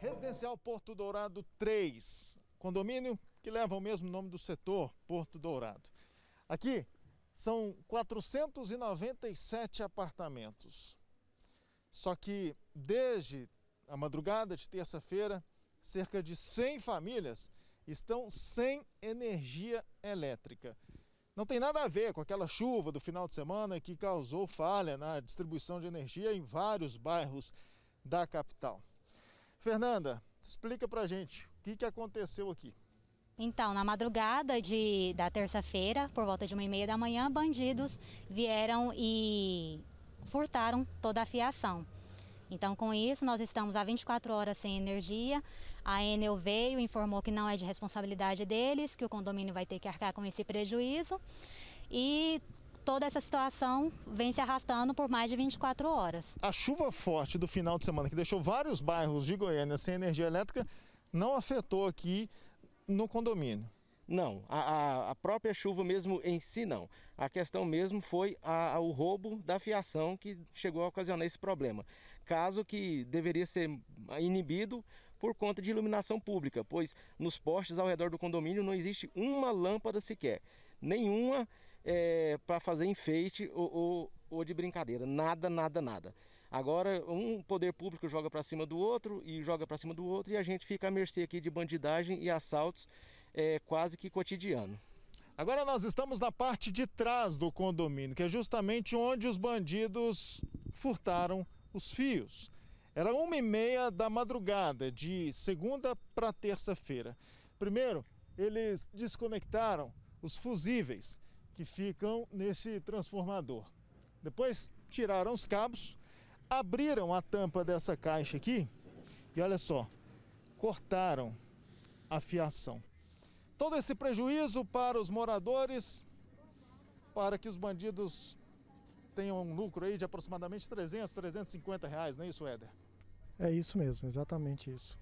Residencial Porto Dourado 3, condomínio que leva o mesmo nome do setor, Porto Dourado. Aqui são 497 apartamentos. Só que desde a madrugada de terça-feira, cerca de 100 famílias estão sem energia elétrica. Não tem nada a ver com aquela chuva do final de semana que causou falha na distribuição de energia em vários bairros da capital. Fernanda, explica pra gente o que, que aconteceu aqui. Então, na madrugada de, da terça-feira, por volta de uma e meia da manhã, bandidos vieram e furtaram toda a fiação. Então, com isso, nós estamos há 24 horas sem energia. A Enel veio, informou que não é de responsabilidade deles, que o condomínio vai ter que arcar com esse prejuízo. E toda essa situação vem se arrastando por mais de 24 horas. A chuva forte do final de semana, que deixou vários bairros de Goiânia sem energia elétrica, não afetou aqui no condomínio. Não, a, a, própria chuva mesmo em si não. A questão mesmo foi a, a, o roubo da fiação que chegou a ocasionar esse problema. Caso que deveria ser inibido por conta de iluminação pública, pois nos postes ao redor do condomínio não existe uma lâmpada sequer, nenhuma é, para fazer enfeite ou, ou, ou, de brincadeira. Nada, nada, nada. Agora, um poder público joga para cima do outro e joga para cima do outro e a gente fica à mercê aqui de bandidagem e assaltos é, quase que cotidiano. Agora nós estamos na parte de trás do condomínio, que é justamente onde os bandidos furtaram os fios. Era uma e meia da madrugada, de segunda para terça-feira. Primeiro, eles desconectaram os fusíveis que ficam nesse transformador. Depois tiraram os cabos, abriram a tampa dessa caixa aqui e olha só, cortaram a fiação. Todo esse prejuízo para os moradores, para que os bandidos tenham um lucro aí de aproximadamente 300, 350 reais, não é isso, Éder? É isso mesmo, exatamente isso.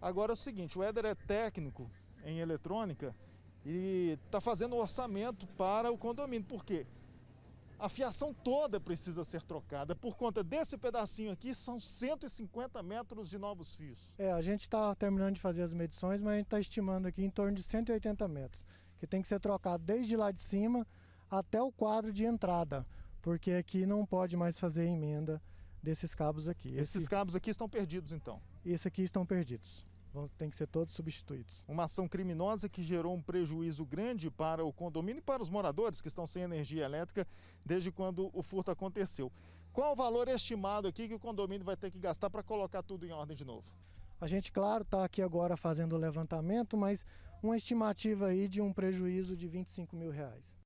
Agora é o seguinte, o Éder é técnico em eletrônica e está fazendo um orçamento para o condomínio. Por quê? A fiação toda precisa ser trocada. Por conta desse pedacinho aqui, são 150 metros de novos fios. É, a gente está terminando de fazer as medições, mas a gente está estimando aqui em torno de 180 metros, que tem que ser trocado desde lá de cima até o quadro de entrada, porque aqui não pode mais fazer emenda desses cabos aqui. Esse... Esses cabos aqui estão perdidos, então? Esses aqui estão perdidos vão, tem que ser todos substituídos. Uma ação criminosa que gerou um prejuízo grande para o condomínio e para os moradores que estão sem energia elétrica desde quando o furto aconteceu. Qual o valor estimado aqui que o condomínio vai ter que gastar para colocar tudo em ordem de novo? A gente, claro, está aqui agora fazendo o levantamento, mas uma estimativa aí de um prejuízo de 25 mil reais.